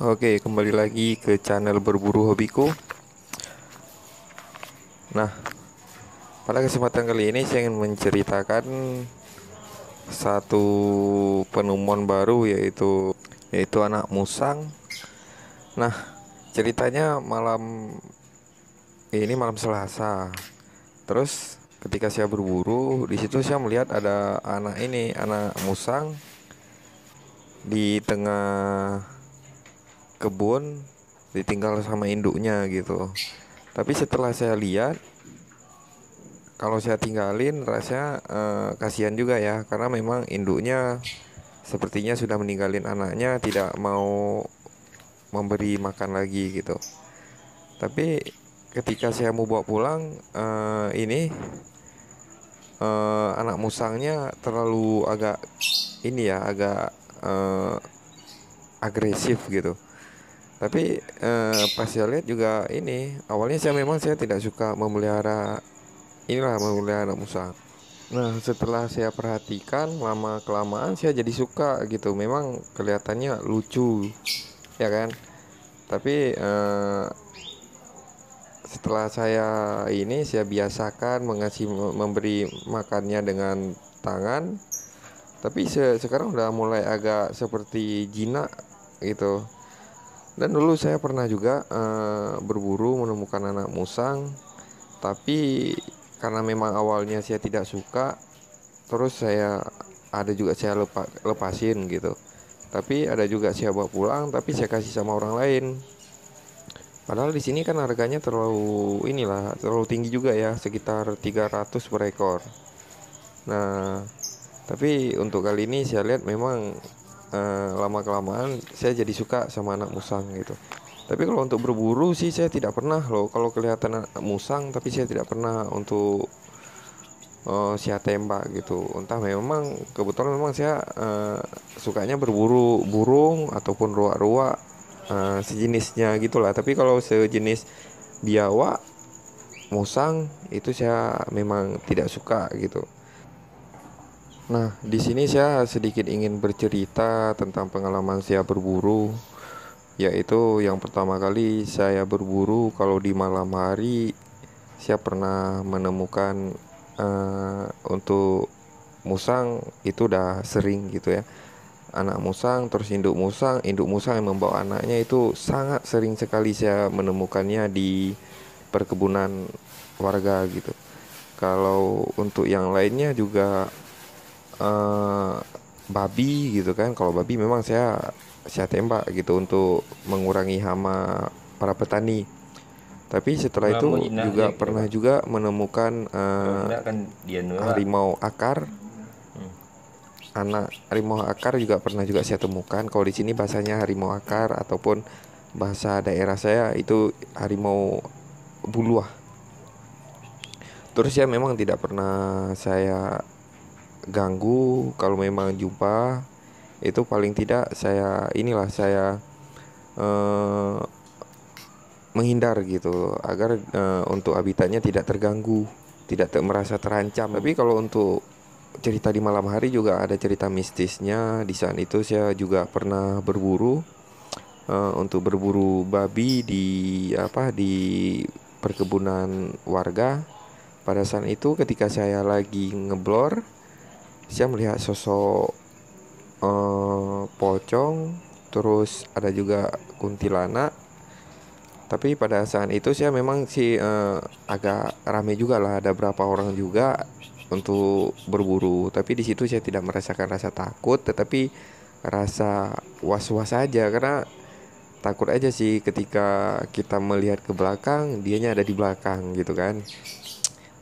Oke, kembali lagi ke channel berburu hobiku. Nah, pada kesempatan kali ini saya ingin menceritakan satu penemuan baru yaitu yaitu anak musang. Nah, ceritanya malam ini malam Selasa. Terus ketika saya berburu, di situ saya melihat ada anak ini, anak musang di tengah kebun ditinggal sama induknya gitu tapi setelah saya lihat kalau saya tinggalin rasanya eh, kasihan juga ya karena memang induknya sepertinya sudah meninggalin anaknya tidak mau memberi makan lagi gitu tapi ketika saya mau bawa pulang eh, ini eh, anak musangnya terlalu agak ini ya agak uh, agresif gitu tapi uh, pas saya lihat juga ini awalnya saya memang saya tidak suka memelihara inilah memelihara musang. Nah setelah saya perhatikan lama kelamaan saya jadi suka gitu. Memang kelihatannya lucu, ya kan? Tapi uh, setelah saya ini saya biasakan mengasih memberi makannya dengan tangan tapi se sekarang udah mulai agak seperti jinak gitu dan dulu saya pernah juga uh, berburu menemukan anak musang tapi karena memang awalnya saya tidak suka terus saya ada juga saya lepa, lepasin gitu tapi ada juga saya bawa pulang tapi saya kasih sama orang lain padahal di sini kan harganya terlalu inilah terlalu tinggi juga ya sekitar 300 per ekor nah tapi untuk kali ini saya lihat memang eh, lama kelamaan saya jadi suka sama anak musang gitu tapi kalau untuk berburu sih saya tidak pernah loh kalau kelihatan anak musang tapi saya tidak pernah untuk uh, eh, saya tembak gitu entah memang kebetulan memang saya uh, sukanya berburu burung ataupun ruak-ruak uh, sejenisnya gitulah tapi kalau sejenis biawak musang itu saya memang tidak suka gitu Nah, di sini saya sedikit ingin bercerita tentang pengalaman saya berburu, yaitu yang pertama kali saya berburu kalau di malam hari saya pernah menemukan uh, untuk musang itu udah sering gitu ya. Anak musang terus induk musang, induk musang yang membawa anaknya itu sangat sering sekali saya menemukannya di perkebunan warga gitu. Kalau untuk yang lainnya juga Eh, babi gitu kan kalau babi memang saya saya tembak gitu untuk mengurangi hama para petani tapi setelah itu juga ya, gitu. pernah juga menemukan uh, harimau akar hmm. anak harimau akar juga pernah juga saya temukan kalau di sini bahasanya harimau akar ataupun bahasa daerah saya itu harimau buluah terus ya memang tidak pernah saya ganggu kalau memang jumpa itu paling tidak saya inilah saya eh, menghindar gitu agar eh, untuk habitatnya tidak terganggu tidak ter merasa terancam tapi kalau untuk cerita di malam hari juga ada cerita mistisnya di saat itu saya juga pernah berburu uh, untuk berburu babi di apa di perkebunan warga. Pada saat itu ketika saya lagi ngeblor saya melihat sosok eh, pocong terus ada juga kuntilanak tapi pada saat itu saya memang sih eh, agak rame juga lah ada berapa orang juga untuk berburu tapi di situ saya tidak merasakan rasa takut tetapi rasa was-was aja karena takut aja sih ketika kita melihat ke belakang dianya ada di belakang gitu kan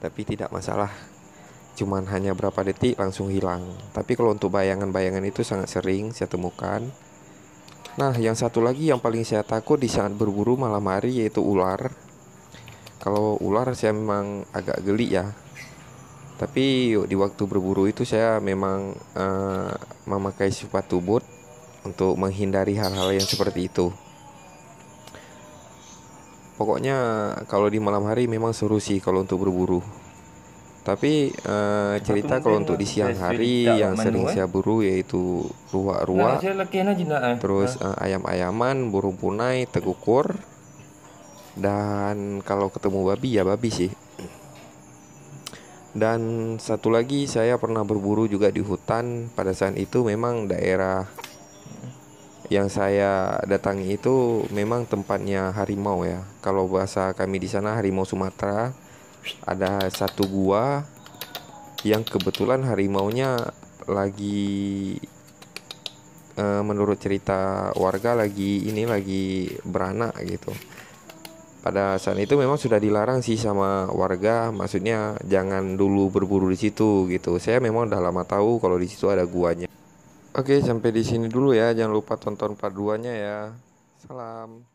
tapi tidak masalah cuman hanya berapa detik langsung hilang. Tapi kalau untuk bayangan-bayangan itu sangat sering saya temukan. Nah, yang satu lagi yang paling saya takut di saat berburu malam hari yaitu ular. Kalau ular saya memang agak geli ya. Tapi di waktu berburu itu saya memang uh, memakai sepatu boot untuk menghindari hal-hal yang seperti itu. Pokoknya kalau di malam hari memang seru sih kalau untuk berburu. Tapi uh, cerita kalau untuk di siang hari yang sering saya buru yaitu ruak-ruak, nah, ah. terus uh, ayam-ayaman, burung punai, tegukur, dan kalau ketemu babi ya babi sih. Dan satu lagi saya pernah berburu juga di hutan pada saat itu memang daerah yang saya datangi itu memang tempatnya harimau ya. Kalau bahasa kami di sana harimau Sumatera ada satu gua yang kebetulan harimaunya lagi e, menurut cerita warga lagi ini lagi beranak gitu pada saat itu memang sudah dilarang sih sama warga maksudnya jangan dulu berburu di situ gitu saya memang udah lama tahu kalau di situ ada guanya oke sampai di sini dulu ya jangan lupa tonton part 2 nya ya salam